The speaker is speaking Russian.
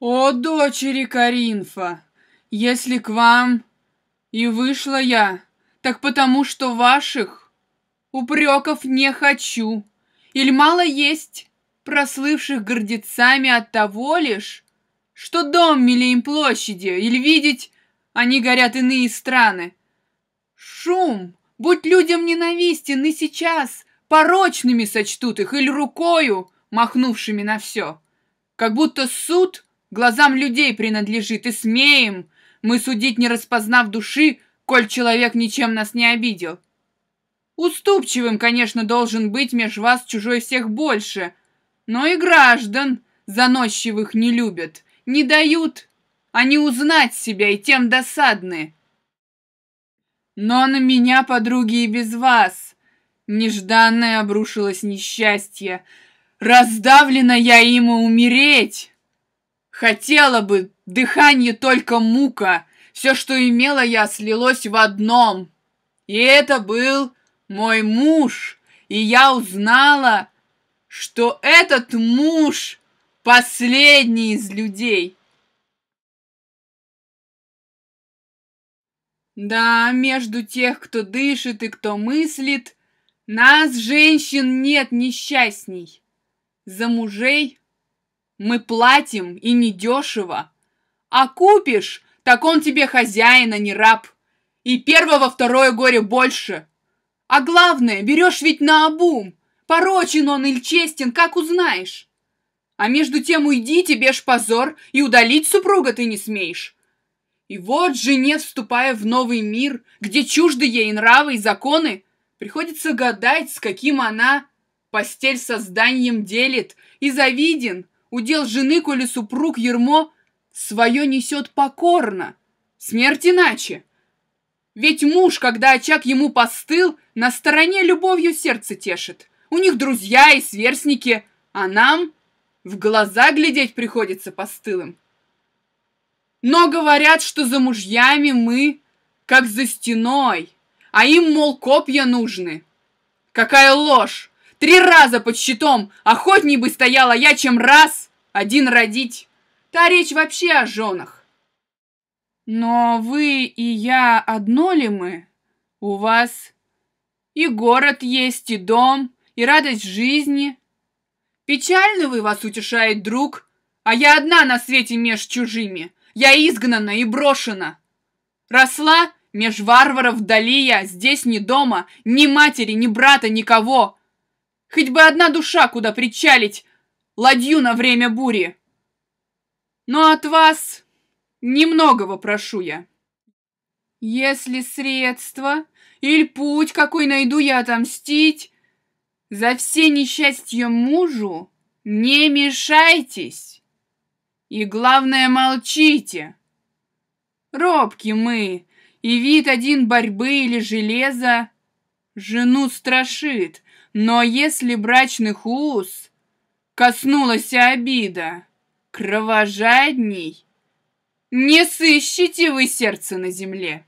«О, дочери Каринфа, если к вам и вышла я, так потому что ваших упреков не хочу, или мало есть прослывших гордецами от того лишь, что дом милее им площади, или видеть они горят иные страны. Шум, будь людям ненавистен и сейчас, порочными сочтут их или рукою, махнувшими на все. Как будто суд глазам людей принадлежит, и смеем мы судить, не распознав души, коль человек ничем нас не обидел. Уступчивым, конечно, должен быть меж вас чужой всех больше, но и граждан заносчивых не любят, не дают, они узнать себя и тем досадны. Но на меня, подруги, и без вас нежданное обрушилось несчастье. Раздавлена я им умереть. Хотела бы, дыхание только мука. Все, что имела я, слилось в одном. И это был мой муж. И я узнала, что этот муж последний из людей. Да, между тех, кто дышит и кто мыслит, нас, женщин, нет несчастней. За мужей – мы платим и недешево. А купишь, так он тебе хозяин, а не раб. И первого второе горе больше. А главное, берешь ведь на обум. Порочен он или честен, как узнаешь? А между тем уйди, тебе ж позор, и удалить супруга ты не смеешь. И вот жене, вступая в новый мир, где чужды ей нравы и законы, приходится гадать, с каким она постель созданием делит, и завиден, Удел жены, коли супруг Ермо свое несет покорно. Смерть иначе. Ведь муж, когда очаг ему постыл, на стороне любовью сердце тешит. У них друзья и сверстники, а нам в глаза глядеть приходится постылым. Но говорят, что за мужьями мы, как за стеной, а им, мол, копья нужны. Какая ложь! Три раза под щитом охотней бы стояла я, чем раз один родить. Та речь вообще о женах. Но вы и я одно ли мы? У вас и город есть, и дом, и радость жизни. Печально вы вас утешает друг, а я одна на свете меж чужими. Я изгнана и брошена. Росла меж варваров вдали я, здесь ни дома, ни матери, ни брата, никого. Хоть бы одна душа куда причалить ладью на время бури. Но от вас немногого прошу я. Если средства или путь, какой найду я отомстить, за все несчастья мужу не мешайтесь. И главное, молчите. Робки мы, и вид один борьбы или железа жену страшит. Но если брачных уз коснулась обида, кровожадней, не сыщите вы сердце на земле.